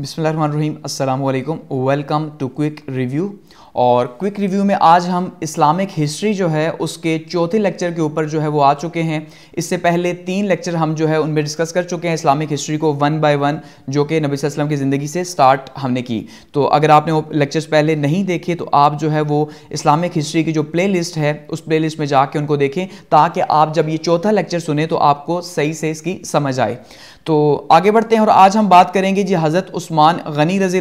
बिसमीम अल्लाम welcome to quick review और क्विक रिव्यू में आज हम इस्लामिक हिस्ट्री जो है उसके चौथे लेक्चर के ऊपर जो है वो आ चुके हैं इससे पहले तीन लेक्चर हम जो है उनमें डिस्कस कर चुके हैं इस्लामिक हिस्ट्री को वन बाय वन जो कि नबी वसल्लम की ज़िंदगी से स्टार्ट हमने की तो अगर आपने वो लेक्चर्स पहले नहीं देखे तो आप जो है वो इस्लामिक हिस्ट्री की जो प्ले लिस्ट है उस प्ले लिस्ट में जाके उनको देखें ताकि आप जब ये चौथा लेक्चर सुने तो आपको सही से इसकी समझ आए तो आगे बढ़ते हैं और आज हम बात करेंगे जी हज़रत उस्मान गनी रज़ी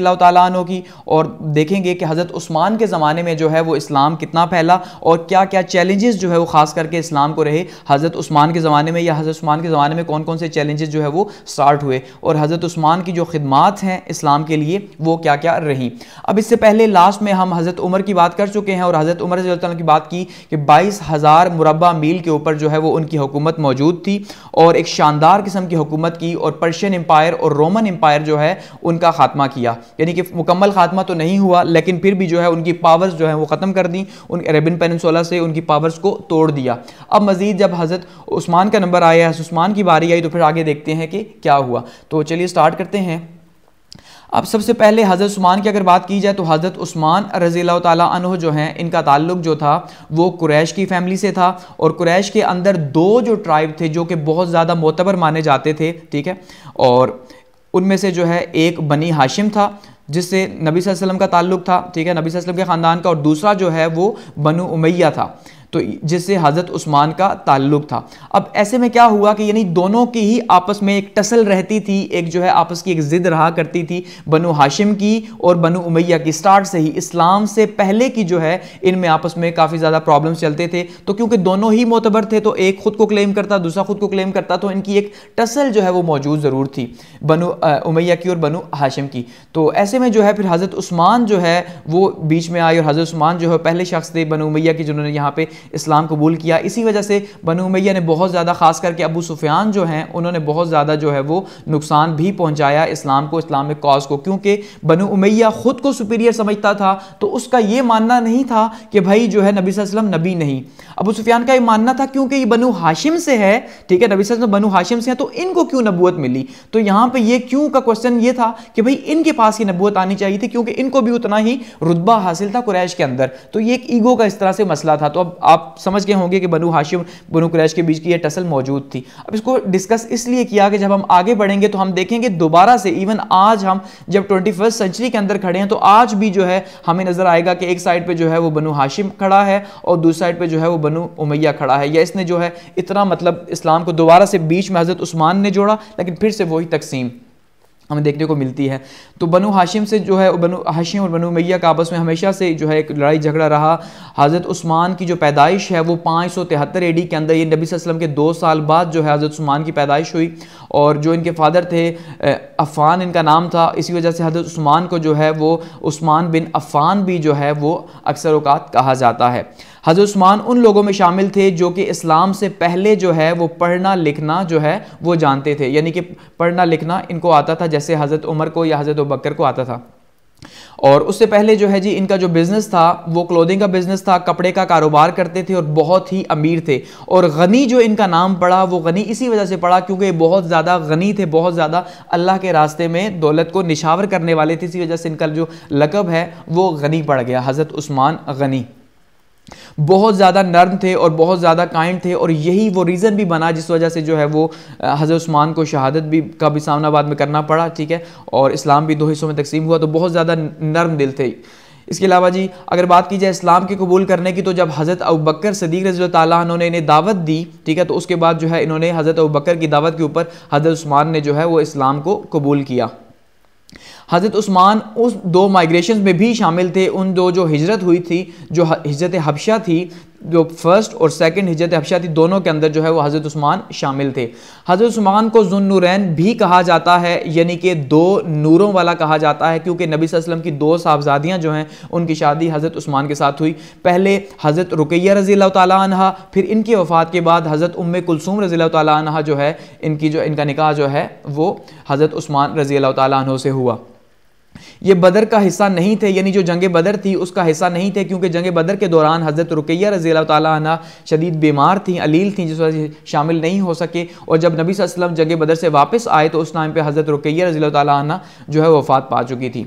तु की और देखेंगे कि हज़रत उस्मान के ज़माने में जो है वो इस्लाम कितना फैला और क्या क्या चैलेंजेस जो है वो ख़ास करके इस्लाम को रहे हज़रत उस्मान के ज़माने में या हज़रत उस्मान के ज़माने में कौन कौन से चैलेंजेस जो है वो स्टार्ट हुए और हज़रत उस्मान की जो खिदमत हैं इस्लाम के लिए वो क्या क्या रहीं अब इससे पहले लास्ट में हम हज़रत उमर की बात कर चुके हैं और हज़रत उमर रजी की बात की कि बाईस हज़ार मुरबा मील के ऊपर जो है वो उनकी हुकूमत मौजूद थी और एक शानदार किस्म की हुकूमत की की और पर्शियन एम्पायर और रोमन एम्पायर जो है उनका खात्मा किया यानी कि मुकम्मल खात्मा तो नहीं हुआ लेकिन फिर भी जो है उनकी पावर्स जो है वो ख़त्म कर दी उन अरेबिन पेनसोला से उनकी पावर्स को तोड़ दिया अब मज़ीद जब हज़रत उस्मान का नंबर आया है उस्मान की बारी आई तो फिर आगे देखते हैं कि क्या हुआ तो चलिए स्टार्ट करते हैं अब सबसे पहले हज़रत उस्मान की अगर बात की जाए तो हज़रत उस्मान रज़ील तह जो हैं इनका ताल्लुक जो था वो कुरैश की फैमिली से था और कुरैश के अंदर दो जो ट्राइब थे जो कि बहुत ज़्यादा मोतबर माने जाते थे ठीक है और उनमें से जो है एक बनी हाशिम था जिससे नबी वसल्लम का ताल्लुक था ठीक है नबी वसल्लम के ख़ानदान का और दूसरा जो है वो बनु उमैया था तो जिससे हज़रत उस्मान का ताल्लुक था अब ऐसे में क्या हुआ कि यानी दोनों की ही आपस में एक टसल रहती थी एक जो है आपस की एक ज़िद रहा करती थी बनु हाशिम की और बनु उमैया की स्टार्ट से ही इस्लाम से पहले की जो है इनमें आपस में काफ़ी ज़्यादा प्रॉब्लम्स चलते थे तो क्योंकि दोनों ही मोतबर थे तो एक खुद को क्लेम करता दूसरा खुद को क्लेम करता तो इनकी एक टसल जो है वो मौजूद ज़रूर थी बनु उमैया की और बनु हाशिम की तो ऐसे में जो है फिर हज़रत उस्मान जो है वो बीच में आई और हज़रत उस्मान जो है पहले शख्स थे बनु उमैया की जिन्होंने यहाँ पे इस्लाम कबूल किया इसी वजह से बनु उमैया ने बहुत ज़्यादा ख़ास करके अबू सुफियान जो हैं उन्होंने बहुत ज़्यादा जो है वो नुकसान भी पहुँचाया इस्लाम को इस्लामिक कॉज को क्योंकि बनु उमैया ख़ुद को सुपीरियर समझता था तो उसका ये मानना नहीं था कि भाई जो है नबी वसलम नबी नहीं अबू सुफियान का ये मानना था क्योंकि ये बनु हाशिम से है ठीक है नबी वसलम बनु हाशिम से हैं तो इनको क्यों नबूत मिली तो यहाँ पर यह क्यों का क्वेश्चन ये था कि भाई इनके पास ये नबूत आनी चाहिए थी क्योंकि इनको भी उतना ही रुतबा हासिल था कुरैश के अंदर तो ये एक ईगो का इस तरह से मसला था तो अब आप समझ गए होंगे कि बनु हाशिम बनु क्रैश के बीच की यह टसल मौजूद थी अब इसको डिस्कस इसलिए किया कि जब हम आगे बढ़ेंगे तो हम देखेंगे दोबारा से इवन आज हम जब ट्वेंटी सेंचुरी के अंदर खड़े हैं तो आज भी जो है हमें नजर आएगा कि एक साइड पर जो है वो बनु हाशिम खड़ा है और दूसरी साइड पर जो है वो बनु उमैया खड़ा है या इसने जो है इतना मतलब इस्लाम को दोबारा से बीच में हज़रत उस्मान ने जोड़ा लेकिन फिर से वही तकसीम हमें देखने को मिलती है तो बनु हाशिम से जो है बनु हाशिम और बनु मैया का आपस में हमेशा से जो है एक लड़ाई झगड़ा रहा हज़रत उस्मान की जो पैदाइश है वो पाँच सौ तिहत्तर एडी के अंदर ये नबी वसल्लम के दो साल बाद जो है हज़रत उस्मान की पैदाइश हुई और जो इनके फादर थे अफ़ान इनका नाम था इसी वजह से हज़रत उस्मान को जो है वो उस्मान बिन अफ़ान भी जो है वो अक्सर अवकात कहा जाता है हज़रत उस्मान उन लोगों में शामिल थे जो कि इस्लाम से पहले जो है वो पढ़ना लिखना जो है वो जानते थे यानी कि पढ़ना लिखना इनको आता था जैसे हज़रत उमर को या हज़रत बकर को आता था और उससे पहले जो है जी इनका जो बिज़नेस था वो क्लोथिंग का बिज़नेस था कपड़े का कारोबार करते थे और बहुत ही अमीर थे और गनी जो इनका नाम पड़ा वो गनी इसी वजह से पड़ा क्योंकि बहुत ज़्यादा गनी थे बहुत ज़्यादा अल्लाह के रास्ते में दौलत को निशावर करने वाले थे इसी वजह से इनका जो लकब है वो गनी पड़ गया हज़रत उस्मान गनी बहुत ज़्यादा नर्म थे और बहुत ज़्यादा काइंड थे और यही वो रीज़न भी बना जिस वजह से जो है वो हज़रत उस्मान को शहादत भी का भी सामना बाद में करना पड़ा ठीक है और इस्लाम भी दो हिस्सों में तकसीम हुआ तो बहुत ज़्यादा नर्म दिल थे इसके अलावा जी अगर बात की जाए इस्लाम के कबूल करने की तो जब हज़रत अबकर सदीक रजी तु ने इन्हें दावत दी ठीक है तो उसके बाद जो है इन्होंने हज़रत अबकर की दावत के ऊपर हज़रत उस्मान ने जो है वो इस्लाम को कबूल किया हज़रत उस्मान उस दो माइग्रेशन में भी शामिल थे उन दो जो हिजरत हुई थी जो हिजरत हबशा थी जो फर्स्ट और सेकंड हिजरत हबशा थी दोनों के अंदर जो है वो हज़रत उस्मान शामिल थे हज़रत उस्मान को जुन नूरैन भी कहा जाता है यानी कि दो नूरों वाला कहा जाता है क्योंकि नबी वसल्लम की दो साहबजादियाँ जो हैं उनकी शादी हज़रत उस्मान के साथ हुई पहले हज़रत रुकैया रज़ी तहा फिर इनकी वफ़ात के बाद हज़रत उम कुलसूम रज़ी तहा जो है इनकी जो इनका निकाह जो है वो हज़रत उस्मान रज़ी तहों से हुआ ये बदर का हिस्सा नहीं थे यानी जो जंग बदर थी उसका हिस्सा नहीं थे क्योंकि जंग बदर के दौरान हज़रत रुकैया रजी तना शदीद बीमार थी अलील थी जिस वजह से शामिल नहीं हो सके और जब नबी वसल्लम जंग बदर से वापस आए तो उस टाइम पर हज़रत रुकैया रजी अल्लाह जो है वफ़ात पा चुकी थी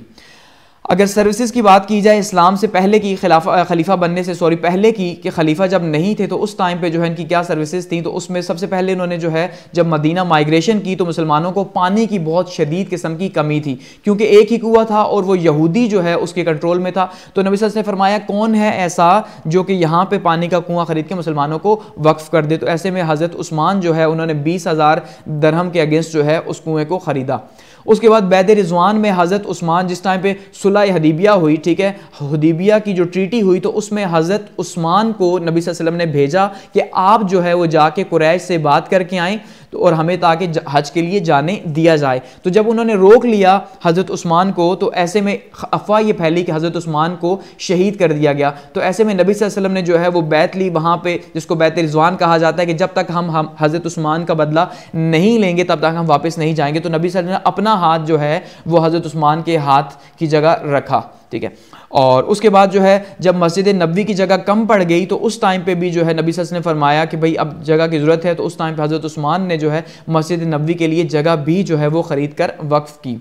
अगर सर्विसेज की बात की जाए इस्लाम से पहले की खिलाफ खलीफा बनने से सॉरी पहले की कि खलीफा जब नहीं थे तो उस टाइम पे जो है इनकी क्या सर्विसेज थी तो उसमें सबसे पहले इन्होंने जो है जब मदीना माइग्रेशन की तो मुसलमानों को पानी की बहुत शदीद किस्म की कमी थी क्योंकि एक ही कुआ था और वो यहूदी जो है उसके कंट्रोल में था तो नबी सर ने फरमाया कौन है ऐसा जो कि यहाँ पर पानी का कुआँ खरीद के मुसलमानों को वक्फ कर दे तो ऐसे में हज़रत उस्मान जो है उन्होंने बीस हज़ार दरहम के अगेंस्ट जो है उस कुएँ को ख़रीदा उसके बाद बैद रिजवान में हज़रत उस्मान जिस टाइम पे सुलह हदीबिया हुई ठीक है हदीबिया की जो ट्रीटी हुई तो उसमें हज़रत उस्मान को नबी वसल्लम ने भेजा कि आप जो है वो जाके कुरैश से बात करके आएँ तो और हमें ताकि हज के लिए जाने दिया जाए तो जब उन्होंने रोक लिया हज़रत उस्मान को तो ऐसे में अफवाह ये फैली कि हज़रत उस्मान को शहीद कर दिया गया तो ऐसे में नबी वसल्लम ने जो है वो बैत ली वहाँ पर जिसको बैत रिजवान कहा जाता है कि जब तक हम हम हज़रत उस्मान का बदला नहीं लेंगे तब तक हम वापस नहीं जाएंगे तो नबी वसल्लम ने अपना हाथ जो है वो हज़रत उस्मान के हाथ की जगह रखा ठीक है और उसके बाद जो है जब मस्जिद नबी की जगह कम पड़ गई तो उस टाइम पे भी जो है नबी सस ने फरमाया कि भाई अब जगह की ज़रूरत है तो उस टाइम पे हज़रत उस्मान ने जो है मस्जिद नबी के लिए जगह भी जो है वो ख़रीद कर वक्फ़ की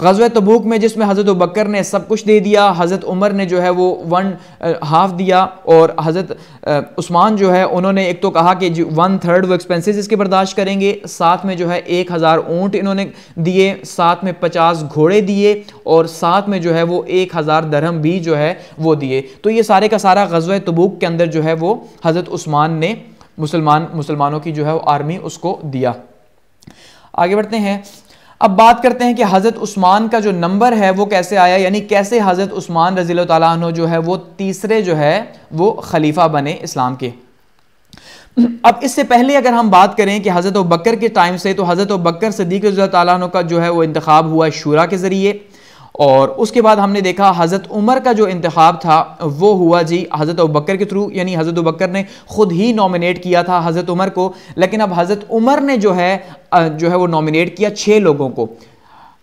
गजवा तबूक में जिसमें हज़रत बकर ने सब कुछ दे दिया हज़रत उमर ने जो है वो वन हाफ दिया और हज़रत उस्मान जो है उन्होंने एक तो कहा कि वन थर्ड वो एक्सपेंसेस इसके बर्दाश्त करेंगे साथ में जो है एक हज़ार ऊँट इन्होंने दिए साथ में पचास घोड़े दिए और साथ में जो है वो एक हज़ार दरहम भी जो है वो दिए तो ये सारे का सारा गजवा तबूक के अंदर जो है वो हज़रत उस्मान ने मुसलमान मुसलमानों की जो है वो आर्मी उसको दिया आगे बढ़ते हैं अब बात करते हैं कि हज़रत उस्मान का जो नंबर है वो कैसे आया यानी कैसे हज़रत उस्मान रजील तु जो है वो तीसरे जो है वो खलीफा बने इस्लाम के अब इससे पहले अगर हम बात करें कि हज़रत बकर के टाइम से तो हज़रत बकर सदीक रजील तु का जो है वो इंतखब हुआ शूरा के ज़रिए और उसके बाद हमने देखा हज़रत उमर का जो इंतब था वो हुआ जी हज़रत बकर के थ्रू यानी हज़रत बकर ने ख़ुद ही नॉमिनेट किया था हज़रत उमर को लेकिन अब हज़रत उमर ने जो है जो है वो नॉमिनेट किया छः लोगों को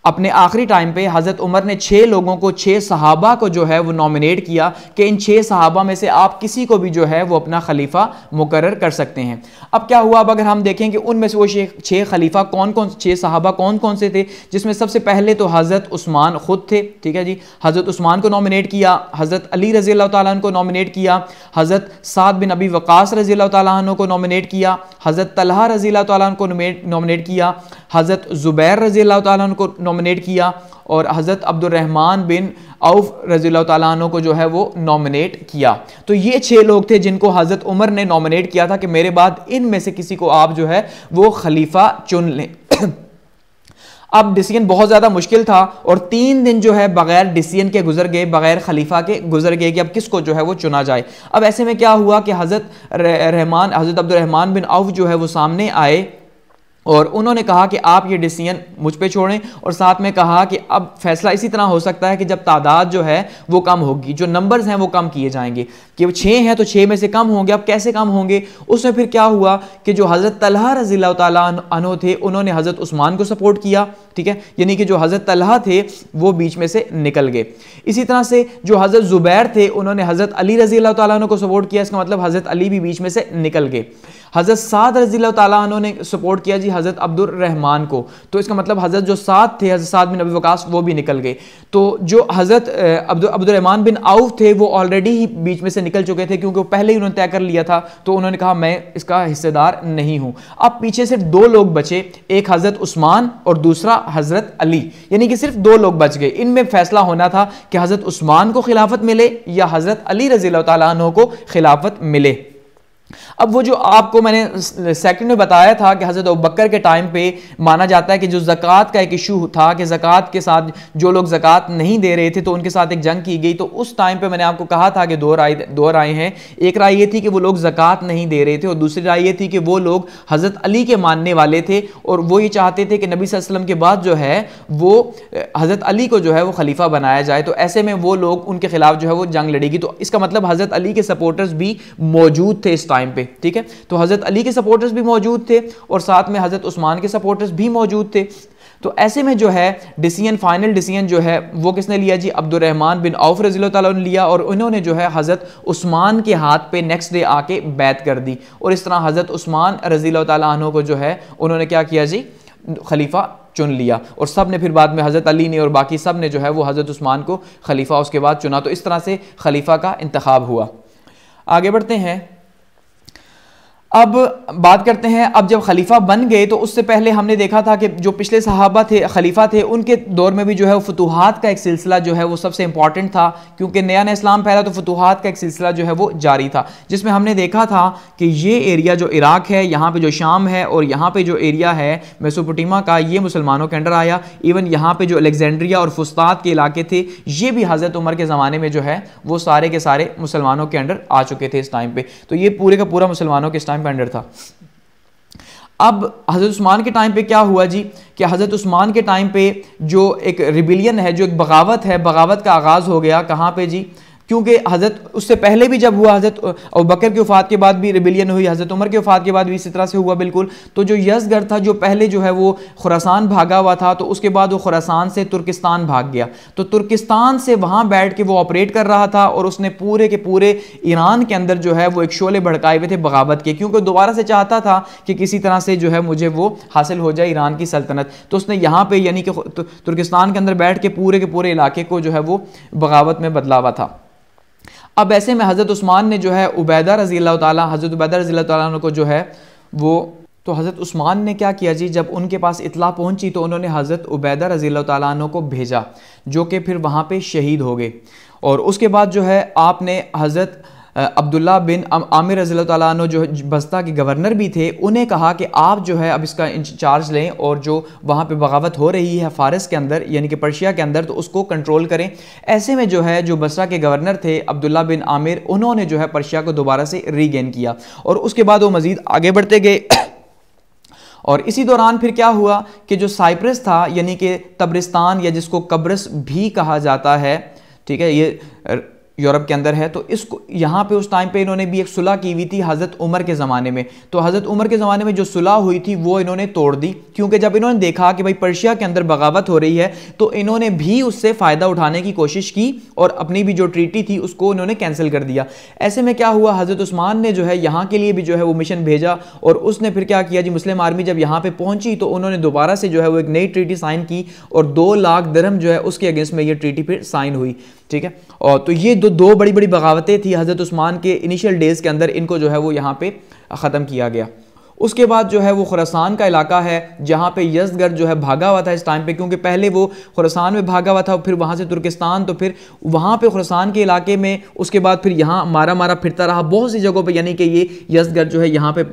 अपने आखिरी टाइम पे हज़रत उमर ने छः लोगों को छः सहाबा को जो है वो नॉमिनेट किया कि इन छः सहाबा में से आप किसी को भी जो है वो अपना खलीफा मुकर कर सकते हैं अब क्या हुआ अब अगर हम देखें कि उनमें से वो छः खलीफा कौन कौन छः सहाबा कौन कौन से थे जिसमें सबसे पहले तो हज़रत उस्मान ख़ुद थे ठीक है जी हज़रत उस्मान को नॉमिनेट किया हज़रत अली रज़ी अल्लाह को नॉमिनेट किया हज़रत साद बिन अबी वक़ास रज़ी अल्लाह को नॉमिनेट किया हज़रत तलहा रज़ी अल्लाह को नॉमिनेट किया हज़रत ज़ुबैर रज़ी अल्लाह तु को नॉमिनेट किया और हज़रत अब्दुलरहमान बिन औफ रज़ी तु को जो है वो नॉमिनेट किया तो ये छः लोग थे जिनको हज़रत उमर ने नॉमिनेट किया था कि मेरे बाद इन में से किसी को आप जो है वो खलीफा चुन लें अब डिसीजन बहुत ज़्यादा मुश्किल था और तीन दिन जो है बगैर डिसीजन के गुजर गए बगैर खलीफा के गुजर गए कि अब किसको जो है वो चुना जाए अब ऐसे में क्या हुआ कि हज़रत रहमान हज़रत अब्दुलरहमान बिन औफ जो है वो सामने आए और उन्होंने कहा कि आप ये डिसीजन मुझ पे छोड़ें और साथ में कहा कि अब फैसला इसी तरह हो सकता है कि जब तादाद जो है वो कम होगी जो नंबर्स हैं वो कम किए जाएंगे कि वो छः हैं तो छः में से कम होंगे अब कैसे कम होंगे उसमें फिर क्या हुआ कि जो हज़रत तलह रजी तनो थे उन्होंने हज़रत उस्मान को सपोर्ट किया ठीक है यानी कि जो हज़रत तलह थे वो बीच में से निकल गए इसी तरह से जो हज़रत ज़ुबैर थे उन्होंने हज़रत अली रजी तु को सपोर्ट किया इसका मतलब हज़रत अली भी बीच में से निकल गए हज़रत साद रजी तु ने सपोर्ट किया जी हज़रत अब्दुलरहमान रहमान को तो इसका मतलब हज़रत जो साद थे हज़रत साद बिन अबी वकास वो भी निकल गए तो जो हज़रत अब्दुलरहमान बिन आउफ थे वो ऑलरेडी ही बीच में से निकल चुके थे क्योंकि वो पहले ही उन्होंने तय कर लिया था तो उन्होंने कहा मैं इसका हिस्सेदार नहीं हूँ अब पीछे सिर्फ दो लोग बचे एक हज़रत उस्मान और दूसरा हज़रत अली यानी कि सिर्फ दो लोग बच गए इनमें फैसला होना था कि हज़रत उस्मान को खिलाफत मिले या हज़रत अली रजी तु को खिलाफत मिले अब वो जो आपको मैंने सेकंड में बताया था कि हज़रत बकर के टाइम पे माना जाता है कि जो ज़क़़त का एक इशू था कि ज़क़़त के साथ जो लोग ज़क़़त नहीं दे रहे थे तो उनके साथ एक जंग की गई तो उस टाइम पे मैंने आपको कहा था कि दो राय दो राय हैं एक राय ये थी कि वो लोग ज़क़़त नहीं दे रहे थे और दूसरी राय ये थी कि वो लोग हज़रत अली के मानने वाले थे और वो ये चाहते थे कि नबी वसलम के बाद जो है वो हज़रत अली को जो है वो खलीफा बनाया जाए तो ऐसे में वो लोग उनके खिलाफ जो है वो जंग लड़ेगी तो इसका मतलब हज़रत अली के सपोर्टर्स भी मौजूद थे इस टाइम टाइम पे ठीक है तो हज़रत अली के सपोर्टर्स भी मौजूद थे और साथ में हज़रत उस्मान के सपोर्टर्स भी मौजूद थे तो ऐसे में जो है डिसीजन फाइनल डिसीजन जो है वो किसने लिया जी अब्दुलरहमान बिन औफ रजील ने लिया और उन्होंने जो है हज़रत उस्मान के हाथ पे नेक्स्ट डे आके बैत कर दी और इस तरह हज़रत उस्मान रजील तु को जो है उन्होंने क्या किया जी खलीफा चुन लिया और सब ने फिर बाद में हज़रत अली ने और बाकी सब ने जो है वो हज़रत उस्मान को खलीफा उसके बाद चुना तो इस तरह से खलीफा का इंतखब हुआ आगे बढ़ते हैं अब बात करते हैं अब जब खलीफा बन गए तो उससे पहले हमने देखा था कि जो पिछले सहाबा थे खलीफा थे उनके दौर में भी जो है वो फतूहत का एक सिलसिला जो है वो सबसे इंपॉर्टेंट था क्योंकि नया नया इस्लाम फैला तो फतूहत का एक सिलसिला जो है वो जारी था जिसमें हमने देखा था कि ये एरिया जो इराक है यहाँ पर जो शाम है और यहाँ पर जो एरिया है मेसोपोटीमा का ये मुसलमानों के अंडर आया इवन यहाँ पर जो अलेक्जेंड्रिया और फुस्ताद के इलाके थे ये भी हज़रत उम्र के ज़माने में जो है वो सारे के सारे मुसलमानों के अंडर आ चुके थे इस टाइम पर तो ये पूरे का पूरा मुसलमानों के इस टाइम टाइम पे अंडर था अब हज़रत उस्मान के टाइम पे क्या हुआ जी कि हज़रत उस्मान के टाइम पे जो एक रिबिलियन है जो एक बगावत है बगावत का आगाज़ हो गया कहाँ पे जी क्योंकि हज़रत उससे पहले भी जब हुआ हज़रत और बकर की वफ़ात के बाद भी रिबिलियन हुई हज़रत उमर की वफ़ात के बाद भी इसी तरह से हुआ बिल्कुल तो जो यसगढ़ था जो पहले जो है वो खुरासान भागा हुआ था तो उसके बाद वो खुरासान से तुर्किस्तान भाग गया तो तुर्किस्तान से वहाँ बैठ के वो ऑपरेट कर रहा था और उसने पूरे के पूरे ईरान के अंदर जो है वो एक शोले भड़काए हुए थे बगावत के क्योंकि दोबारा से चाहता था कि किसी तरह से जो है मुझे वो हासिल हो जाए ईरान की सल्तनत तो उसने यहाँ पर यानी कि तुर्किस्तान के अंदर बैठ के पूरे के पूरे इलाके को जो है वो बगावत में बदला हुआ था अब ऐसे में हज़रत उस्मान ने जो है उबैदा रज़ी अल्लाह हज़रत उबैदा रज़ी अल्लाह को जो है वो तो हज़रत उस्मान ने क्या किया जी जब उनके पास इतला पहुंची तो उन्होंने हज़रत उबैदा रज़ी तु को भेजा जो कि फिर वहाँ पर शहीद हो गए और उसके बाद जो है आपने हज़रत अब्दुल्ला बिन आमिर रजील तु जो बस्ता के गवर्नर भी थे उन्हें कहा कि आप जो है अब इसका इंचार्ज लें और जो वहाँ पे बगावत हो रही है फारस के अंदर यानी कि पर्शिया के अंदर तो उसको कंट्रोल करें ऐसे में जो है जो बस्ता के गवर्नर थे अब्दुल्ला बिन आमिर उन्होंने जो है पर्शिया को दोबारा से रीगेन किया और उसके बाद वो मज़ीद आगे बढ़ते गए और इसी दौरान फिर क्या हुआ कि जो साइप्रस था यानी कि तब्रिस्तान या जिसको कब्रस भी कहा जाता है ठीक है ये यूरोप के अंदर है तो इसको यहाँ पे उस टाइम पे इन्होंने भी एक सुलह की हुई थी हज़रत उमर के ज़माने में तो हज़रत उमर के ज़माने में जो सुलह हुई थी वो इन्होंने तोड़ दी क्योंकि जब इन्होंने देखा कि भाई पर्शिया के अंदर बगावत हो रही है तो इन्होंने भी उससे फ़ायदा उठाने की कोशिश की और अपनी भी जो ट्रीटी थी उसको इन्होंने कैंसिल कर दिया ऐसे में क्या हुआ हज़रत उस्मान ने जो है यहाँ के लिए भी जो है वो मिशन भेजा और उसने फिर क्या किया जी मुस्लिम आर्मी जब यहाँ पर पहुँची तो उन्होंने दोबारा से जो है वो एक नई ट्रीटी साइन की और दो लाख दरहम जो है उसके अगेंस्ट में ये ट्रीटी फिर साइन हुई ठीक है और तो ये दो दो बड़ी बड़ी बगावतें थी हज़रत उस्मान के इनिशियल डेज़ के अंदर इनको जो है वो यहाँ पे ख़त्म किया गया उसके बाद जो है वो खुरासान का इलाका है जहाँ पे यजगढ़ जो है भागा हुआ था इस टाइम पे क्योंकि पहले वो खुरासान में भागा हुआ था फिर वहाँ से तुर्किस्तान तो फिर वहाँ पे खुरासान के इलाके में उसके बाद फिर यहाँ मारा मारा फिरता रहा बहुत सी जगहों पर यानी कि ये यजगढ़ जो है यहाँ पे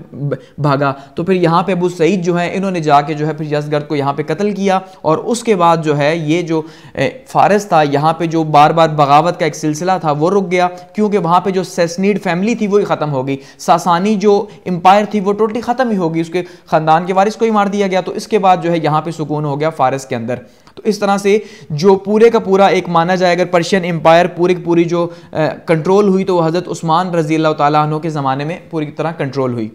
भागा तो फिर यहाँ पर अबू सईद जो है इन्होंने जाके जो है फिर यजगढ़ को यहाँ पर कत्ल किया और उसके बाद जो है ये जो फारस था यहाँ पर जो बार बार बगावत का एक सिलसिला था वो रुक गया क्योंकि वहाँ पर जो सेसनीड फैमिली थी वो ही ख़त्म हो गई सासानी जो एम्पायर थी वो टोटली ख़त्म ख़त्म ही होगी उसके ख़ानदान के वारिस को ही मार दिया गया तो इसके बाद जो है यहां पे सुकून हो गया फारस के अंदर तो इस तरह से जो पूरे का पूरा एक माना जाए अगर पर्शियन एम्पायर पूरी की पूरी जो कंट्रोल हुई तो हज़रत उस्मान रजील्ला तु के ज़माने में पूरी तरह कंट्रोल हुई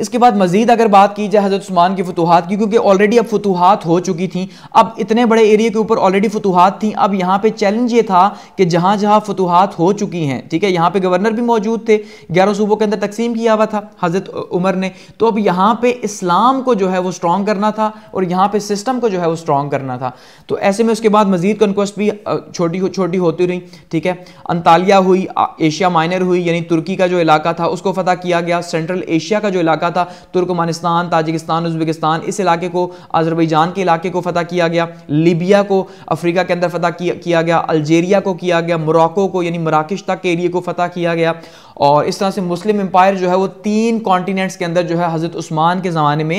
इसके बाद मजीद अगर बात की जाए हज़रत उस्मान की फतूहत की क्योंकि ऑलरेडी अब फतूहत हो चुकी थी अब इतने बड़े एरिया के ऊपर ऑलरेडी फतूहत थी अब यहाँ पे चैलेंज ये था कि जहाँ जहाँ फतूहत हो चुकी हैं ठीक है यहाँ पे गवर्नर भी मौजूद थे ग्यारह सूबों के अंदर तकसीम किया हुआ था हज़रत उमर ने तो अब यहाँ पर इस्लाम को जो है वो स्ट्रॉन्ग करना था और यहाँ पर सिस्टम को जो है वो स्ट्रॉन्ग करना था तो ऐसे में उसके बाद मजीद कन्क्वेस्ट भी छोटी छोटी होती रही ठीक है अंतालिया हुई एशिया माइनर हुई यानी तुर्की का जो इलाका था उसको फतह किया गया सेंट्रल एशिया का जो इलाका इलाका था तुर्कमानिस्तान ताजिकिस्तान उज्बेकिस्तान इस इलाके को आज़रबैजान के इलाके को फ़तह किया गया लीबिया को अफ्रीका के अंदर फ़तह किया गया अल्जेरिया को किया गया मोरक्को को यानी मराकश तक के एरिए को फ़तह किया गया और इस तरह से मुस्लिम एम्पायर जो है वो तीन कॉन्टीनेंट्स के अंदर जो है हज़रत उस्मान के ज़माने में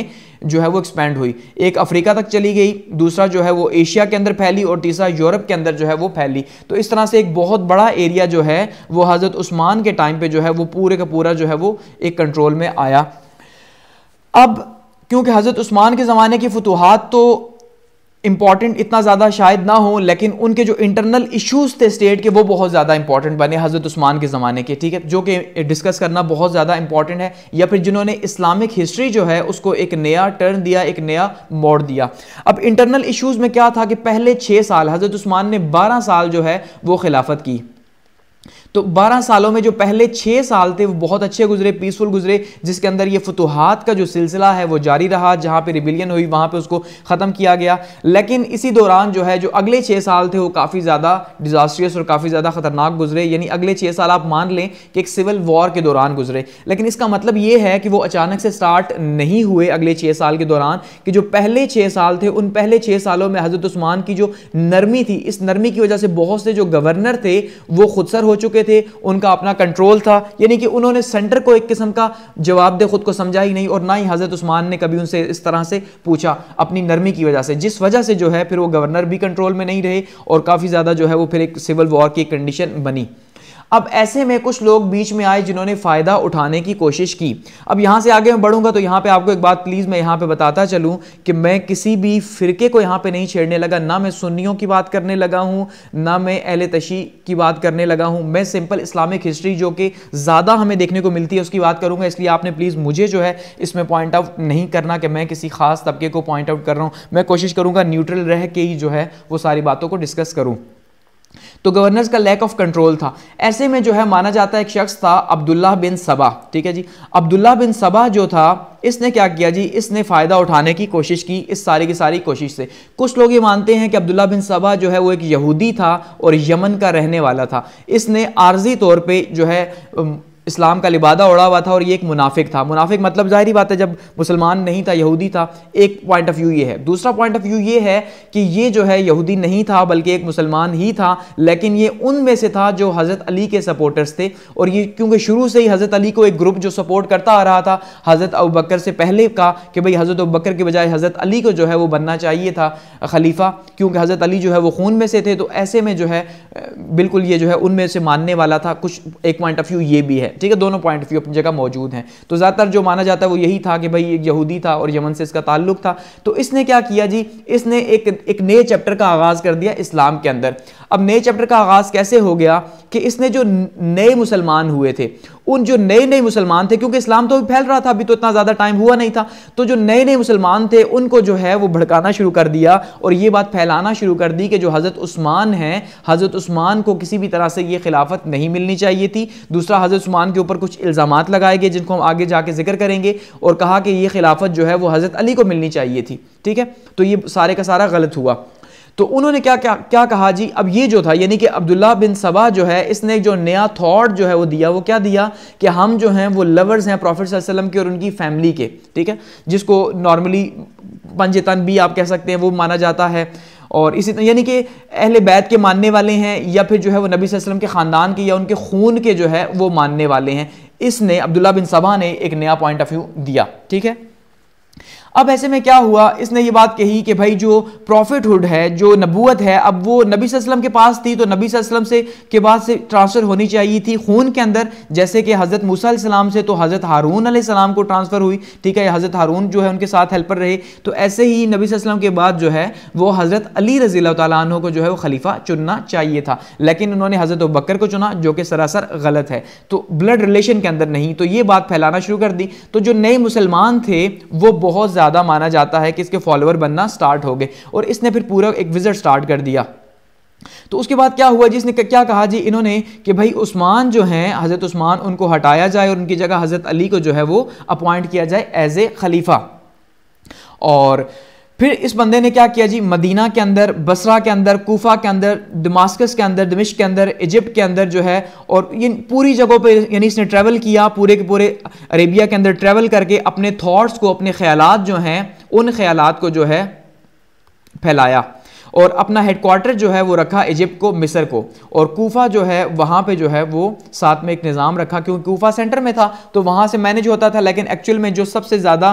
जो है वो एक्सपेंड हुई एक अफ्रीका तक चली गई दूसरा जो है वो एशिया के अंदर फैली और तीसरा यूरोप के अंदर जो है वो फैली तो इस तरह से एक बहुत बड़ा एरिया जो है वो हज़रत उस्मान के टाइम पे जो है वो पूरे का पूरा जो है वो एक कंट्रोल में आया अब क्योंकि हज़रत उस्मान के ज़माने की फतूहत तो इम्पॉर्टेंट इतना ज़्यादा शायद ना हो लेकिन उनके जो इंटरनल इश्यूज थे स्टेट के वो बहुत ज़्यादा इंपॉर्टेंट बने हज़रत उस्मान के ज़माने के ठीक है जो कि डिस्कस करना बहुत ज़्यादा इंपॉर्टेंट है या फिर जिन्होंने इस्लामिक हिस्ट्री जो है उसको एक नया टर्न दिया एक नया मोड़ दिया अब इंटरनल इशूज़ में क्या था कि पहले छः साल हज़रत उस्मान ने बारह साल जो है वो खिलाफत की तो 12 सालों में जो पहले 6 साल थे वो बहुत अच्छे गुजरे पीसफुल गुजरे जिसके अंदर ये फतुहात का जो सिलसिला है वो जारी रहा जहां पर रिबिलियन हुई वहां पर उसको ख़त्म किया गया लेकिन इसी दौरान जो है जो अगले छः साल थे वो काफ़ी ज़्यादा डिज़ास्ट्रियस और काफ़ी ज़्यादा ख़तरनाक गुजरे यानी अगले छः साल आप मान लें कि एक सिविल वॉर के दौरान गुजरे लेकिन इसका मतलब ये है कि वो अचानक से स्टार्ट नहीं हुए अगले छः साल के दौरान कि जो पहले छः साल थे उन पहले छः सालों में हज़रत उस्मान की जो नरमी थी इस नरमी की वजह से बहुत से जो गवर्नर थे वो खुदसर हो चुके थे उनका अपना कंट्रोल था यानी कि उन्होंने सेंटर को एक किस्म का जवाब दे खुद को समझा ही नहीं और ना ही हज़रत उस्मान ने कभी उनसे इस तरह से पूछा अपनी नरमी की वजह से जिस वजह से जो है फिर वो गवर्नर भी कंट्रोल में नहीं रहे और काफ़ी ज़्यादा जो है वो फिर एक सिविल वॉर की कंडीशन बनी अब ऐसे में कुछ लोग बीच में आए जिन्होंने फ़ायदा उठाने की कोशिश की अब यहाँ से आगे मैं बढ़ूंगा तो यहाँ पे आपको एक बात प्लीज़ मैं यहाँ पे बताता चलूँ कि मैं किसी भी फ़िरके को यहाँ पे नहीं छेड़ने लगा ना मैं सुन्नियों की बात करने लगा हूँ ना मैं अहल तशी की बात करने लगा हूँ मैं सिंपल इस्लामिक हिस्ट्री जो कि ज़्यादा हमें देखने को मिलती है उसकी बात करूँगा इसलिए आपने प्लीज़ मुझे जो है इसमें पॉइंट आउट नहीं करना कि मैं किसी खास तबके को पॉइंट आउट कर रहा हूँ मैं कोशिश करूँगा न्यूट्रल रह के ही जो है वो सारी बातों को डिस्कस करूँ तो गवर्नर्स का लैक ऑफ कंट्रोल था ऐसे में जो है माना जाता है एक शख्स था अब्दुल्ला बिन सबा ठीक है जी अब्दुल्ला बिन सबा जो था इसने क्या किया जी इसने फ़ायदा उठाने की कोशिश की इस सारी की सारी कोशिश से कुछ लोग ये मानते हैं कि अब्दुल्ला बिन सबा जो है वो एक यहूदी था और यमन का रहने वाला था इसने आर्जी तौर पर जो है इस्लाम का लिबादा उड़ा हुआ था और ये एक मुनाफिक था मुनाफिक मतलब जाहिर बात है जब मुसलमान नहीं था यहूदी था एक पॉइंट ऑफ व्यू ये है दूसरा पॉइंट ऑफ व्यू ये है कि ये जो है यहूदी नहीं था बल्कि एक मुसलमान ही था लेकिन ये उनमें से था जो हज़रत अली के सपोर्टर्स थे और ये क्योंकि शुरू से ही हज़रत अली को एक ग्रुप जो सपोर्ट करता आ रहा था हज़रत अबू बकर से पहले का कि भाई हज़रत अबू बकर के बजाय हज़रत अली को जो है वो बनना चाहिए था खलीफा क्योंकि हज़रत अली जो है वो खून में से थे तो ऐसे में जो है बिल्कुल ये जो है उनमें से मानने वाला था कुछ एक पॉइंट ऑफ व्यू ये भी है है ठीक है दोनों पॉइंट ऑफ व्यू अपनी जगह मौजूद हैं तो ज़्यादातर जो माना जाता है वो यही था कि भाई एक यहूदी था और यमन से इसका ताल्लुक था तो इसने क्या किया जी इसने एक एक नए चैप्टर का आगाज़ कर दिया इस्लाम के अंदर अब नए चैप्टर का आगाज़ कैसे हो गया कि इसने जो नए मुसलमान हुए थे उन जो नए नए मुसलमान थे क्योंकि इस्लाम तो अभी फैल रहा था अभी तो इतना ज़्यादा टाइम हुआ नहीं था तो जो नए नए मुसलमान थे उनको जो है वो भड़काना शुरू कर दिया और ये बात फैलाना शुरू कर दी कि जो हज़रत उस्मान हैं हज़रत उस्मान को किसी भी तरह से ये खिलाफत नहीं मिलनी चाहिए थी दूसरा हज़रत उस्मान के ऊपर कुछ इल्ज़ाम लगाए गए जिनको हम आगे जाके जिक्र करेंगे और कहा कि ये खिलाफत जो है वो हज़रत अली को मिलनी चाहिए थी ठीक है तो ये सारे का सारा गलत हुआ तो उन्होंने क्या क्या क्या कहा जी अब ये जो था यानी कि अब्दुल्ला बिन सबा जो है इसने जो नया थॉट जो है वो दिया वो क्या दिया कि हम जो हैं वो लवर्स हैं प्रॉफिट वसलम के और उनकी फैमिली के ठीक है जिसको नॉर्मली तन भी आप कह सकते हैं वो माना जाता है और इसी तरह यानी कि अहल बैत के मानने वाले हैं या फिर जो है वो नबी वसलम के ख़ानदान के या उनके खून के जो है वो मानने वाले हैं इसने अब्दुल्ला बिन सबा ने एक नया पॉइंट ऑफ व्यू दिया ठीक है अब ऐसे में क्या हुआ इसने ये बात कही कि भाई जो प्रॉफिटहुड है जो नबूत है अब वो नबी वसल्लम के पास थी तो नबी वसल्लम से के बाद से ट्रांसफ़र होनी चाहिए थी खून के अंदर जैसे कि हज़रत मूसा से तो हज़रत हारून सलाम को ट्रांसफ़र हुई ठीक है हज़रत हारून जो है उनके साथ हेल्पर रहे तो ऐसे ही नबी वसल्लम के बाद जो है वो हज़रत अली रज़ी तु को जो है वो खलीफा चुनना चाहिए था लेकिन उन्होंने हज़रत बकर को चुना जो कि सरासर गलत है तो ब्लड रिलेशन के अंदर नहीं तो ये बात फैलाना शुरू कर दी तो जो नए मुसलमान थे वो बहुत ज़्यादा माना जाता है कि इसके फॉलोअर बनना स्टार्ट हो गए और इसने फिर पूरा एक विजिट स्टार्ट कर दिया तो उसके बाद क्या हुआ जी इसने क्या कहा जी इन्होंने कि भाई उस्मान जो हैं हज़रत उस्मान उनको हटाया जाए और उनकी जगह हज़रत अली को जो है वो अपॉइंट किया जाए एज ए खलीफा और फिर इस बंदे ने क्या किया जी मदीना के अंदर बसरा के अंदर कोफा के अंदर दमास्कस के अंदर दमिश के अंदर इजिप्ट के अंदर जो है और ये पूरी जगहों पे यानी इसने ट्रैवल किया पूरे के पूरे अरेबिया के अंदर ट्रैवल करके अपने थॉट्स को अपने ख्यालात जो हैं उन ख्यालात को जो है फैलाया और अपना हेडक्वार्टर जो है वो रखा इजिप्ट को मिस्र को और कोफा जो है वहाँ पे जो है वो साथ में एक निज़ाम रखा क्योंकि कोफा सेंटर में था तो वहाँ से मैनेज होता था लेकिन एक्चुअल में जो सबसे ज़्यादा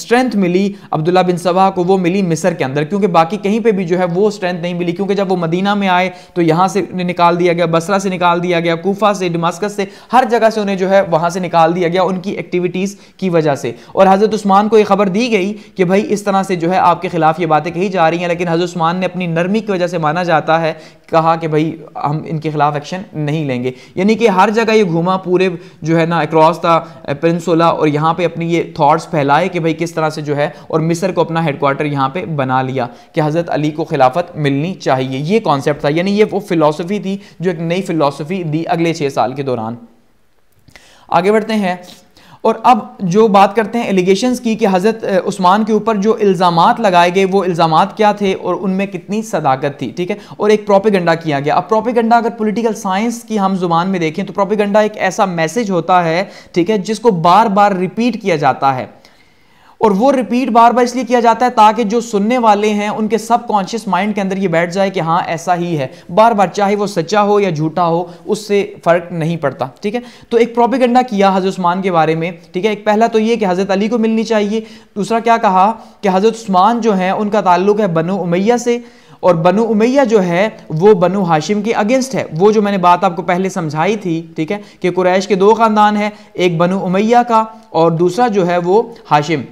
स्ट्रेंथ मिली अब्दुल्ला बिन सबा को वो मिली मिस्र के अंदर क्योंकि बाकी कहीं पर भी जो है वो स्ट्रेंथ नहीं मिली क्योंकि जब वो मदीना में आए तो यहाँ से निकाल दिया गया बसरा से निकाल दिया गया कोफा से डिमास्कस से हर जगह से उन्हें जो है वहाँ से निकाल दिया गया उनकी एक्टिविटीज़ की वजह से और हज़रत उस्मान को ये खबर दी गई कि भाई इस तरह से जो है आपके खिलाफ ये बातें कही जा रही हैं लेकिन हज़रत उस्मान ने अपनी नरमी की वजह से माना जाता है कहा कि भाई हम इनके खिलाफ एक्शन नहीं लेंगे यानी कि हर जगह ये घूमा पूरे जो है ना अक्रॉस द पेनसोला और यहाँ पे अपनी ये थॉट्स फैलाए कि भाई किस तरह से जो है और मिस्र को अपना हेडक्वार्टर यहाँ पे बना लिया कि हज़रत अली को खिलाफत मिलनी चाहिए ये कॉन्सेप्ट था यानी ये वो फिलासफ़ी थी जो एक नई फिलासफ़ी दी अगले छः साल के दौरान आगे बढ़ते हैं और अब जो बात करते हैं एलिगेशन की कि हज़रत उस्मान के ऊपर जो इल्ज़ाम लगाए गए वो इल्ज़ाम क्या थे और उनमें कितनी सदाकत थी ठीक है और एक प्रोपेगंडा किया गया अब प्रोपीगंडा अगर पोलिटिकल साइंस की हम जुबान में देखें तो प्रोपिगंडा एक ऐसा मैसेज होता है ठीक है जिसको बार बार रिपीट किया जाता है और वो रिपीट बार बार इसलिए किया जाता है ताकि जो सुनने वाले हैं उनके सब कॉन्शियस माइंड के अंदर ये बैठ जाए कि हाँ ऐसा ही है बार बार चाहे वो सच्चा हो या झूठा हो उससे फ़र्क नहीं पड़ता ठीक है तो एक प्रोपिगंडा किया हज़रत उस्मान के बारे में ठीक है एक पहला तो ये कि हज़रत अली को मिलनी चाहिए दूसरा क्या कहा कि हज़रत उस्मान जो है उनका ताल्लुक है बनो उमैया से और बनु उमैया जो है वो बनु हाशिम के अगेंस्ट है वो जो मैंने बात आपको पहले समझाई थी ठीक है कि कुरैश के दो ख़ानदान हैं एक बनु उमैया का और दूसरा जो है वो हाशिम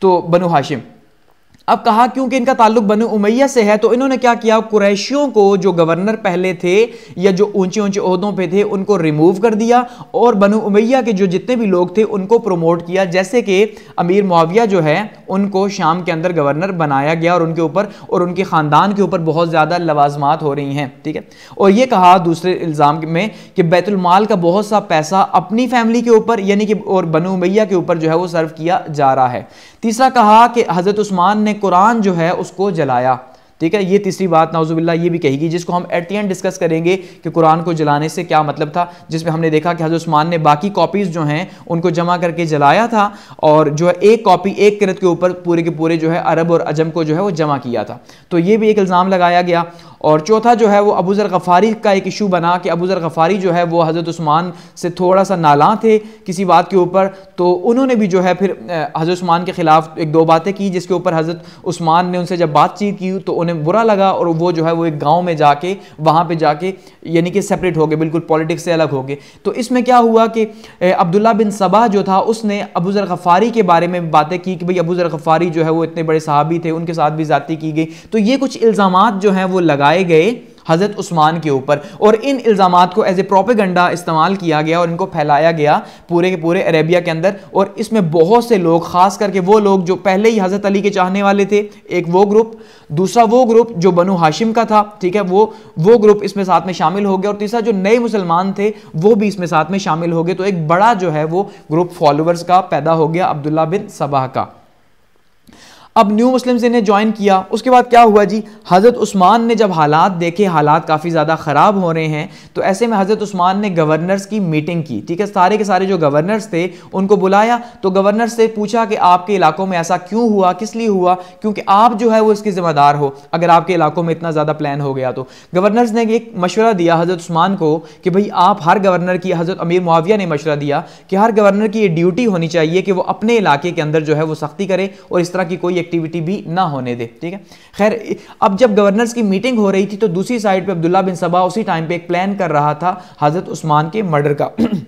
तो बनु हाशिम अब कहा क्योंकि इनका ताल्लुक बनु उमैया से है तो इन्होंने क्या किया कुरैशियों को जो गवर्नर पहले थे या जो ऊंचे ऊंचे अहदों पे थे उनको रिमूव कर दिया और बनु उमैया के जो जितने भी लोग थे उनको प्रमोट किया जैसे कि अमीर मुआविया जो है उनको शाम के अंदर गवर्नर बनाया गया और उनके ऊपर और उनके ख़ानदान के ऊपर बहुत ज़्यादा लवाजमात हो रही हैं ठीक है और यह कहा दूसरे इल्ज़ाम में कि बैतुलमाल का बहुत सा पैसा अपनी फैमिली के ऊपर यानी कि और बनु उमैया के ऊपर जो है वो सर्व किया जा रहा है तीसरा कहा कि हज़रत उस्मान ने कुरान जो है उसको जलाया ठीक है ये तीसरी बात नाउजुबिल्ला ये भी कहेगी जिसको हम एट दी एंड डिस्कस करेंगे कि कुरान को जलाने से क्या मतलब था जिसमें हमने देखा कि हजरतमान ने बाकी कॉपीज़ जो हैं उनको जमा करके जलाया था और जो है एक कॉपी एक किरत के ऊपर पूरे के पूरे जो है अरब और अजम को जो है वो जमा किया था तो ये भी एक इल्ज़ाम लगाया गया और चौथा जो है वो अबूजर गफ़ारी का एक इशू बना कि अबू ज़र गफ़ारी जो है वो हज़रत उस्मान से थोड़ा सा नाला थे किसी बात के ऊपर तो उन्होंने भी जो है फिर हज़रत उस्मान के ख़िलाफ़ एक दो बातें की जिसके ऊपर हज़रत उस्मान ने उनसे जब बातचीत की तो उन्हें बुरा लगा और वो जो है वो एक गाँव में जाके वहाँ पर जाके यानी कि सेपरेट हो गए बिल्कुल पॉलिटिक्स से अलग हो गए तो इसमें क्या हुआ कि अब्दुल्ला बिन सबा जो था उसने अबू ज़र गफ़ारी के बारे में बातें की कि भाई अबू ज़र गफ़ारी जो है वो इतने बड़े सहाबी थे उनके साथ भी ज़्यादा की गई तो ये कुछ इल्ज़ाम जो हैं वो लगाए लगाए गए हज़रत उस्मान के ऊपर और इन इल्ज़ाम को एज ए प्रोपेगंडा इस्तेमाल किया गया और इनको फैलाया गया पूरे के पूरे अरेबिया के अंदर और इसमें बहुत से लोग ख़ास करके वो लोग जो पहले ही हज़रत अली के चाहने वाले थे एक वो ग्रुप दूसरा वो ग्रुप जो बनु हाशिम का था ठीक है वो वो ग्रुप इसमें साथ में शामिल हो गया और तीसरा जो नए मुसलमान थे वो भी इसमें साथ में शामिल हो गए तो एक बड़ा जो है वो ग्रुप फॉलोअर्स का पैदा हो गया अब्दुल्ला बिन सबाह का अब न्यू मुस्लिम्स ने ज्वाइन किया उसके बाद क्या हुआ जी हज़रत उस्मान ने जब हालात देखे हालात काफ़ी ज़्यादा ख़राब हो रहे हैं तो ऐसे में हज़रत उस्मान ने गवर्नर्स की मीटिंग की ठीक है सारे के सारे जो गवर्नर्स थे उनको बुलाया तो गवर्नर से पूछा कि आपके इलाकों में ऐसा क्यों हुआ किस लिए हुआ क्योंकि आप जो है वो इसके ज़िम्मेदार हो अगर आपके इलाकों में इतना ज़्यादा प्लान हो गया तो गवर्नर्स ने एक मशवरा दिया हज़रत उस्मान को कि भाई आप हर गवर्नर की हज़रत अमीर मुआविया ने मशवरा दिया कि हर गवर्नर की ये ड्यूटी होनी चाहिए कि वो अपने इलाके के अंदर जो है वो सख्ती करे और इस तरह की कोई एक्टिविटी भी ना होने दे ठीक है खैर अब जब गवर्नर्स की मीटिंग हो रही थी तो दूसरी साइड पे अब्दुल्ला बिन सबा उसी टाइम पे एक प्लान कर रहा था हज़रत उस्मान के मर्डर का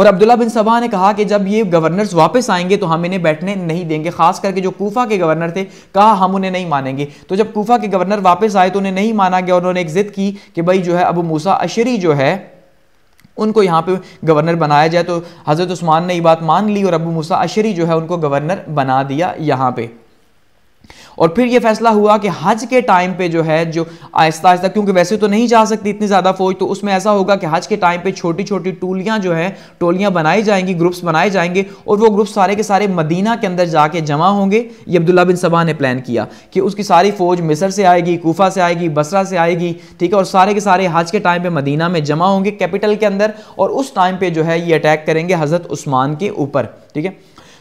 और अब्दुल्ला बिन सबा ने कहा कि जब ये गवर्नर्स वापस आएंगे तो हम इन्हें बैठने नहीं देंगे खास करके जो कोफा के गवर्नर थे कहा हम उन्हें नहीं मानेंगे तो जब कोफा के गवर्नर वापस आए तो उन्हें नहीं माना गया उन्होंने एक जिद की कि भाई जो है अबू मूसा अशरी जो है उनको यहाँ पे गवर्नर बनाया जाए तो हज़रत उस्मान ने ये बात मान ली और अबू मूसा अशरी जो है उनको गवर्नर बना दिया यहाँ पे और फिर यह फैसला हुआ कि हज के टाइम पे जो है जो आहिस्ता आहिस्ता क्योंकि वैसे तो नहीं जा सकती इतनी ज़्यादा फौज तो उसमें ऐसा होगा कि हज के टाइम पे छोटी छोटी टोलियां जो है टोलियाँ बनाई जाएंगी ग्रुप्स बनाए जाएंगे और वो ग्रुप सारे के सारे मदीना के अंदर जाके जमा होंगे ये अब्दुल्ला बिन सबा ने प्लान किया कि उसकी सारी फौज मिसर से आएगी कोफा से आएगी बसरा से आएगी ठीक है और सारे के सारे हज के टाइम पर मदीना में जमा होंगे कैपिटल के अंदर और उस टाइम पर जो है ये अटैक करेंगे हज़रत उस्मान के ऊपर ठीक है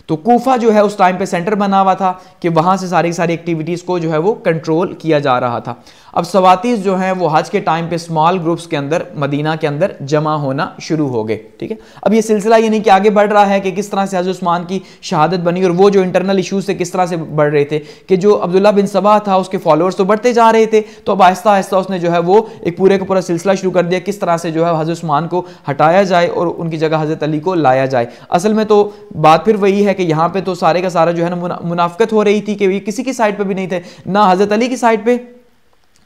तो कोफा जो है उस टाइम पे सेंटर बना हुआ था कि वहां से सारी सारी एक्टिविटीज़ को जो है वो कंट्रोल किया जा रहा था अब सवातीस जो हैं वो हज के टाइम पे स्मॉल ग्रुप्स के अंदर मदीना के अंदर जमा होना शुरू हो गए ठीक है अब ये सिलसिला ये नहीं कि आगे बढ़ रहा है कि किस तरह से हजर उस्मान की शहादत बनी और वो जो इंटरनल इशूज से किस तरह से बढ़ रहे थे कि जो अब्दुल्ला बिन सबाह था उसके फॉलोअर्स तो बढ़ते जा रहे थे तो अब आहिस्ता आहिस्ता उसने जो है वो एक पूरे का पूरा सिलसिला शुरू कर दिया किस तरह से जो है हजर उस्मान को हटाया जाए और उनकी जगह हजरत अली को लाया जाए असल में तो बात फिर वही है कि यहाँ पे तो सारे का सारा जो है ना मुनाफ्त हो रही थी कि किसी की साइड पर भी नहीं थे ना हजरत अली की साइड पर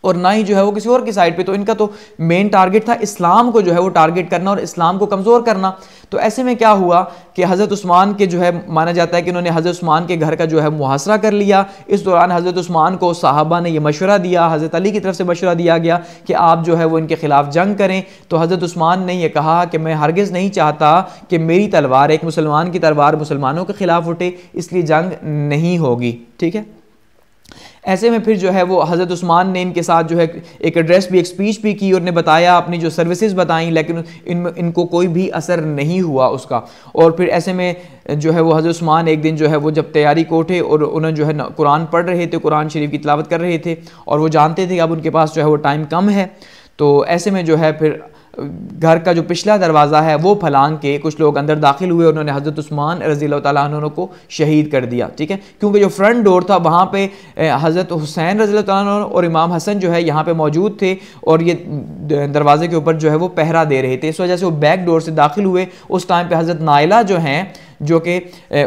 और ना ही जो है वो किसी और की साइड पे तो इनका तो मेन टारगेट था इस्लाम को जो है वो टारगेट करना और इस्लाम को कमज़ोर करना तो ऐसे में क्या हुआ कि हज़रत उस्मान के जो है माना जाता है कि उन्होंने हज़रत उस्मान के घर का जो है मुहासरा कर लिया इस दौरान हज़रत उस्मान को साहबा ने यह मशवरा दिया हज़रत अली की तरफ से मशवरा दिया गया कि आप जो है वो इनके ख़िलाफ़ जंग करें तो हज़रत उस्मान ने यह कहा कि मैं हरगज़ नहीं चाहता कि मेरी तलवार एक मुसलमान की तलवार मुसलमानों के ख़िलाफ़ उठे इसलिए जंग नहीं होगी ठीक है ऐसे में फिर जो है वो हज़रत उस्मान ने इनके साथ जो है एक एड्रेस भी एक स्पीच भी की और ने बताया अपनी जो सर्विसेज बताई लेकिन इन इनको कोई भी असर नहीं हुआ उसका और फिर ऐसे में जो है वो हज़रत उस्मान एक दिन जो है वो जब तैयारी को उठे और उन्होंने जो है कुरान पढ़ रहे थे कुरान शरीफ की तलावत कर रहे थे और वो जानते थे कि अब उनके पास जो है वो टाइम कम है तो ऐसे में जो है फिर घर का जो पिछला दरवाज़ा है वो फलांग के कुछ लोग अंदर दाखिल हुए उन्होंने हज़रत उस्मान रजी तु को शहीद कर दिया ठीक है क्योंकि जो फ्रंट डोर था वहाँ पे हज़रत हुसैन रजी तुम और इमाम हसन जो है यहाँ पे मौजूद थे और ये दरवाज़े के ऊपर जो है वो पहरा दे रहे थे इस वजह से वो बैक डोर से दाखिल हुए उस टाइम पर हज़रत नायला जो हैं जो कि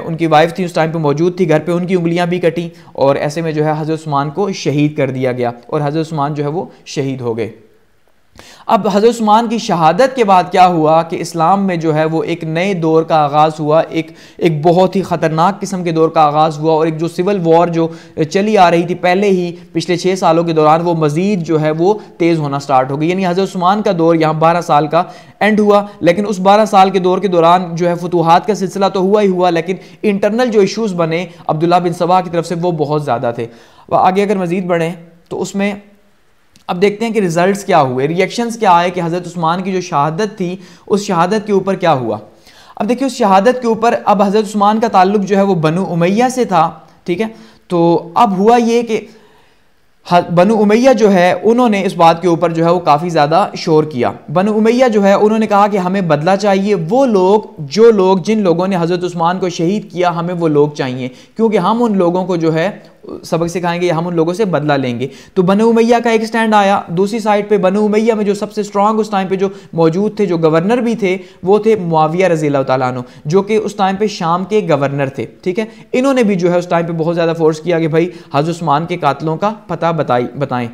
उनकी वाइफ थी उस टाइम पे मौजूद थी घर पे उनकी उंगलियां भी कटी और ऐसे में जो है हज़रत उस्मान को शहीद कर दिया गया और हज़रत उस्मान जो है वो शहीद हो गए अब हजरतमान की शहादत के बाद क्या हुआ कि इस्लाम में जो है वो एक नए दौर का आगाज़ हुआ एक एक बहुत ही ख़तरनाक किस्म के दौर का आगाज़ हुआ और एक जो सिविल वॉर जो चली आ रही थी पहले ही पिछले छः सालों के दौरान वो मज़ीद जो है वो तेज़ होना स्टार्ट हो गई यानी हज़रत उस्मान का दौर यहाँ बारह साल का एंड हुआ लेकिन उस बारह साल के दौर के दौरान जो है फतूहत का सिलसिला तो हुआ ही हुआ लेकिन इंटरनल जो इशूज़ बने अब्दुल्ला बिन सबा की तरफ से वो बहुत ज़्यादा थे आगे अगर मज़ीद बढ़ें तो उसमें अब देखते हैं कि रिजल्ट्स क्या हुए रिएक्शंस क्या आए कि हज़रत उस्मान की जो शहादत थी उस शहादत के ऊपर क्या हुआ अब देखिए उस शहादत के ऊपर अब हज़रत उस्मान का ताल्लुक जो है वो बनु उमैया से था ठीक है तो अब हुआ ये कि बनु उमैया जो है उन्होंने इस बात के ऊपर जो है वो काफ़ी ज़्यादा शोर किया बनु उमैया जो है उन्होंने कहा कि हमें बदला चाहिए वो लोग जो लोग जिन लोगों ने हज़रत उस्मान को शहीद किया हमें वो लोग चाहिए क्योंकि हम उन लोगों को जो है सबक सिखाएंगे या हम उन लोगों से बदला लेंगे तो बनु उमैया का एक स्टैंड आया दूसरी साइड पे बनु उमैया में जो सबसे स्ट्रांग उस टाइम पे जो मौजूद थे जो गवर्नर भी थे वो थे मुआविया रजी तु जो कि उस टाइम पे शाम के गवर्नर थे ठीक है इन्होंने भी जो है उस टाइम पर बहुत ज़्यादा फोर्स किया कि भाई हज़ उस्मान के कातलों का पता बताई बताएं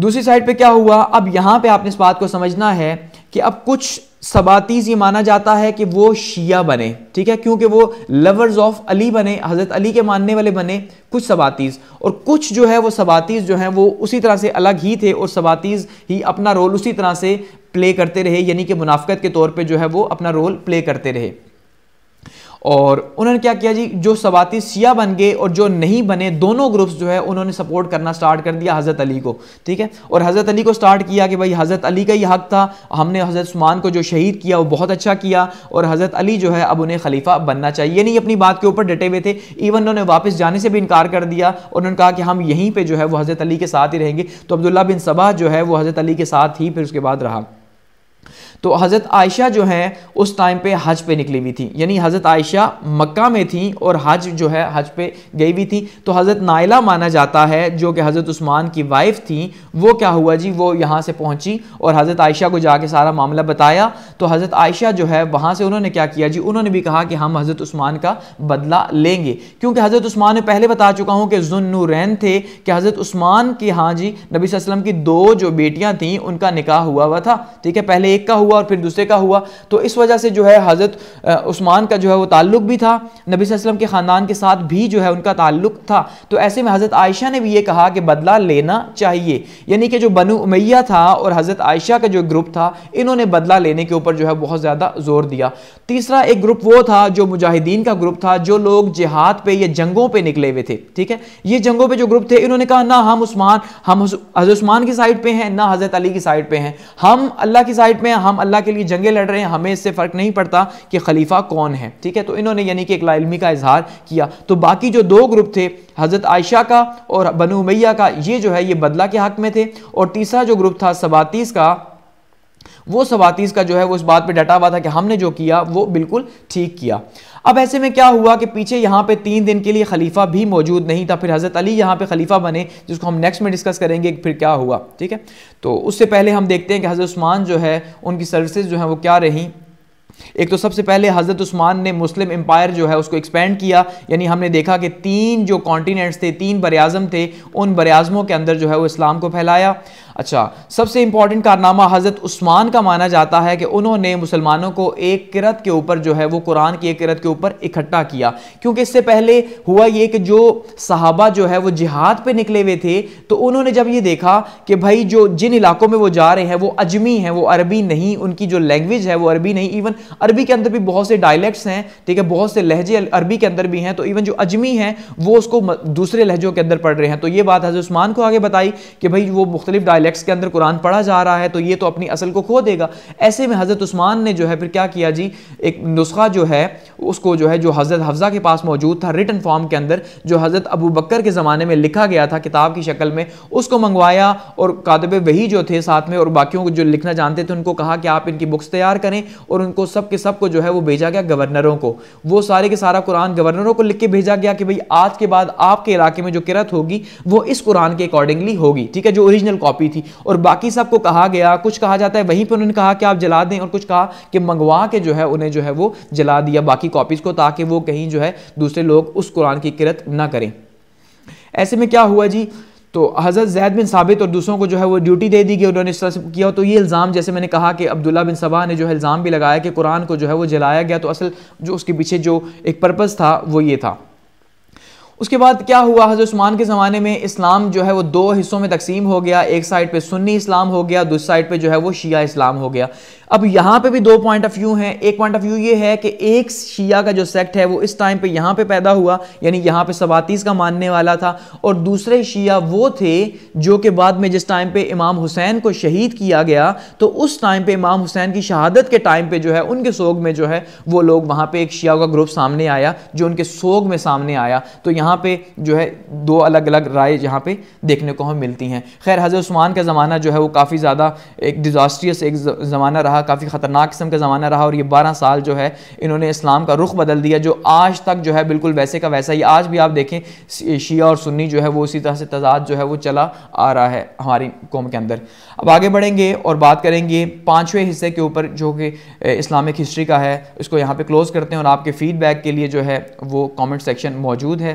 दूसरी साइड पे क्या हुआ अब यहां पे आपने इस बात को समझना है कि अब कुछ सबातीज ये माना जाता है कि वो शिया बने ठीक है क्योंकि वो लवर्स ऑफ अली बने हज़रत अली के मानने वाले बने कुछ सबातीज और कुछ जो है वो सबातीज जो हैं वो उसी तरह से अलग ही थे और सबातीज ही अपना रोल उसी तरह से प्ले करते रहे यानी कि मुनाफ्त के तौर पे जो है वो अपना रोल प्ले करते रहे और उन्होंने क्या किया जी जो सवाती सिया बन गए और जो नहीं बने दोनों ग्रुप्स जो है उन्होंने सपोर्ट करना स्टार्ट कर दिया हज़रत अली को ठीक है और हज़रत अली को स्टार्ट किया कि भाई हज़रत अली का ही हक था हमने हज़रत स्मान को जो शहीद किया वो बहुत अच्छा किया और हज़रत अली जो है अब उन्हें खलीफा बनना चाहिए नहीं अपनी बात के ऊपर डटे हुए थे इवन उन्होंने वापस जाने से भी इनकार कर दिया और उन्होंने कहा कि हम यहीं पर जो है वो हज़रत अली के साथ ही रहेंगे तो अब्दुल्ला बिन सबाह जो है वो हज़रत अली के साथ ही फिर उसके बाद रहा तो हज़रत आयशा जो है उस टाइम पे हज पे निकली हुई थी यानी हज़रत आयशा मक्का में थी और हज जो है हज पे गई हुई थी तो हज़रत नायला माना जाता है जो कि हज़रत उस्मान की वाइफ थी वो क्या हुआ जी वो यहाँ से पहुँची और हज़रत आयशा को जाके सारा मामला बताया तो हज़रत आयशा जो है वहाँ से उन्होंने क्या किया जी उन्होंने भी कहा कि हम हज़रत उस्मान का बदला लेंगे क्योंकि हज़रत उस्मान ने पहले बता चुका हूँ कि जुन्नूरैन थे कि हज़रत उस्मान की हाँ जी नबी वसम की दो जो बेटियाँ थीं उनका निकाह हुआ हुआ था ठीक है पहले एक का हुआ हुआ और फिर दूसरे का हुआ तो इस वजह से जो है हज़रत उस्मान का जो है वो ताल्लुक़ भी था नबी वसल्लम के ख़ानदान के साथ भी जो है उनका ताल्लुक़ था तो ऐसे में हज़रत आयशा ने भी ये कहा कि बदला लेना चाहिए यानी कि जो बनु उमैया था और हज़रत आयशा का जो ग्रुप था इन्होंने बदला लेने के ऊपर जो है बहुत ज़्यादा जोर दिया तीसरा एक ग्रुप वो था जो मुजाहिदीन का ग्रुप था जो लोग जिहाद पर या जंगों पर निकले हुए थे ठीक है ये जंगों पर जो ग्रुप थे इन्होंने कहा ना हम उस्मान हम हज़रत उस्मान की साइड पर हैं ना हज़रत अली की साइड पर हैं हम अल्लाह की साइड पर हैं हम अल्लाह के लिए जंगे लड़ रहे हैं हमें इससे फ़र्क नहीं पड़ता कि खलीफा कौन है ठीक है तो इन्होंने यानी कि एक लाइलमी का इजहार किया तो बाकी जो दो ग्रुप थे हज़रत आयशा का और बनुमैया का ये जो है ये बदला के हक में थे और तीसरा जो ग्रुप था सबातीस का वो सवातीस का जो है वो इस बात पे डटा हुआ था कि हमने जो किया वो बिल्कुल ठीक किया अब ऐसे में क्या हुआ कि पीछे यहाँ पे तीन दिन के लिए खलीफा भी मौजूद नहीं था फिर हज़रत अली यहाँ पे खलीफा बने जिसको हम नेक्स्ट में डिस्कस करेंगे फिर क्या हुआ ठीक है तो उससे पहले हम देखते हैं कि हज़रत उस्मान जो है उनकी सर्विसेज जो हैं वो क्या रहीं एक तो सबसे पहले हज़रत उस्मान ने मुस्लिम एम्पायर जो है उसको एक्सपेंड किया यानी हमने देखा कि तीन जो कॉन्टीनेंट्स थे तीन बरियाजम थे उन बरियाजमों के अंदर जो है वो इस्लाम को फैलाया अच्छा सबसे इंपॉर्टेंट कारनामा हज़रत उस्मान का माना जाता है कि उन्होंने मुसलमानों को एक किरत के ऊपर जो है वो कुरान की एक किरत के ऊपर इकट्ठा किया क्योंकि इससे पहले हुआ ये कि जो सहाबा जो है वो जिहाद पे निकले हुए थे तो उन्होंने जब ये देखा कि भाई जो जिन इलाकों में वो जा रहे हैं वो अजमी हैं वो अरबी नहीं उनकी जो लैंग्वेज है वो अरबी नहीं इवन अरबी के अंदर भी बहुत से डायलैक्ट्स हैं ठीक है बहुत से लहजे अरबी के अंदर भी हैं तो इवन जो अजमी हैं वो उसको दूसरे लहजों के अंदर पढ़ रहे हैं तो ये बात हजरत उस्मान को आगे बताई कि भाई वो मुख्तलिफ डायलैक्ट डायलैक्ट्स के अंदर कुरान पढ़ा जा रहा है तो ये तो अपनी असल को खो देगा ऐसे में हज़रत उस्मान ने जो है फिर क्या किया जी एक नुस्खा जो है उसको जो है जो हज़रत हफ्ज़ा के पास मौजूद था रिटर्न फॉर्म के अंदर जो हज़रत अबू बकर के ज़माने में लिखा गया था किताब की शक्ल में उसको मंगवाया और कादब वही जो थे साथ में और बाकियों को जो लिखना जानते थे उनको कहा कि आप इनकी बुक्स तैयार करें और उनको सब के सब को जो है वो भेजा गया गवर्नरों को वो सारे के सारा कुरान गवर्नरों को लिख के भेजा गया कि भाई आज के बाद आपके इलाके में जो किरत होगी वो इस कुरान के अकॉर्डिंगली होगी ठीक है जो ओरिजिनल कॉपी थी और बाकी सबको कहा गया कुछ कहा जाता है वहीं पर उन्होंने कहा कि आप जला दें और कुछ कहा कि मंगवा के जो है उन्हें जो है वो जला दिया बाकी कॉपीज़ को ताकि वो कहीं जो है दूसरे लोग उस कुरान की किरत ना करें ऐसे में क्या हुआ जी तो हज़रत जैद बिन साबित और दूसरों को जो है वो ड्यूटी दे दी गई उन्होंने इस तरह से किया तो ये इल्ज़ाम जैसे मैंने कहा कि अब्दुल्ला बिन सबा ने जो है इल्ज़ाम भी लगाया कि कुरान को जो है वो जलाया गया तो असल जो उसके पीछे जो एक पर्पज़ था वो ये था उसके बाद क्या हुआ हज़रत उस्मान के ज़माने में इस्लाम जो है वो दो हिस्सों में तकसीम हो गया एक साइड पे सुन्नी इस्लाम हो गया दूसरी साइड पे जो है वो शिया इस्लाम हो गया अब यहाँ पे भी दो पॉइंट ऑफ व्यू हैं एक पॉइंट ऑफ व्यू ये है कि एक शिया का जो सेक्ट है वो इस टाइम पे यहाँ पे पैदा हुआ यानी यहाँ पे सवातीस का मानने वाला था और दूसरे शिया वो थे जो कि बाद में जिस टाइम पे इमाम हुसैन को शहीद किया गया तो उस टाइम पे इमाम हुसैन की शहादत के टाइम पे जो है उनके सोग में जो है वो लोग वहाँ पर एक शिया का ग्रुप सामने आया जो उनके सोग में सामने आया तो यहाँ यहाँ पे जो है दो अलग अलग राय यहाँ पे देखने को हमें मिलती हैं खैर हज़रत उस्मान का ज़माना जो है वो काफ़ी ज़्यादा एक डिज़ास्ट्रियस एक ज़माना रहा काफ़ी ख़तरनाक किस्म का ज़माना रहा और ये बारह साल जो है इन्होंने इस्लाम का रुख बदल दिया जो आज तक जो है बिल्कुल वैसे का वैसा ही आज भी आप देखें शिया और सुन्नी जो है वो उसी तरह से तजाद जो है वो चला आ रहा है हमारी कौम के अंदर अब आगे बढ़ेंगे और बात करेंगे पाँचवें हिस्से के ऊपर जो कि इस्लामिक हिस्ट्री का है इसको यहाँ पर क्लोज़ करते हैं और आपके फीडबैक के लिए जो है वो कॉमेंट सेक्शन मौजूद है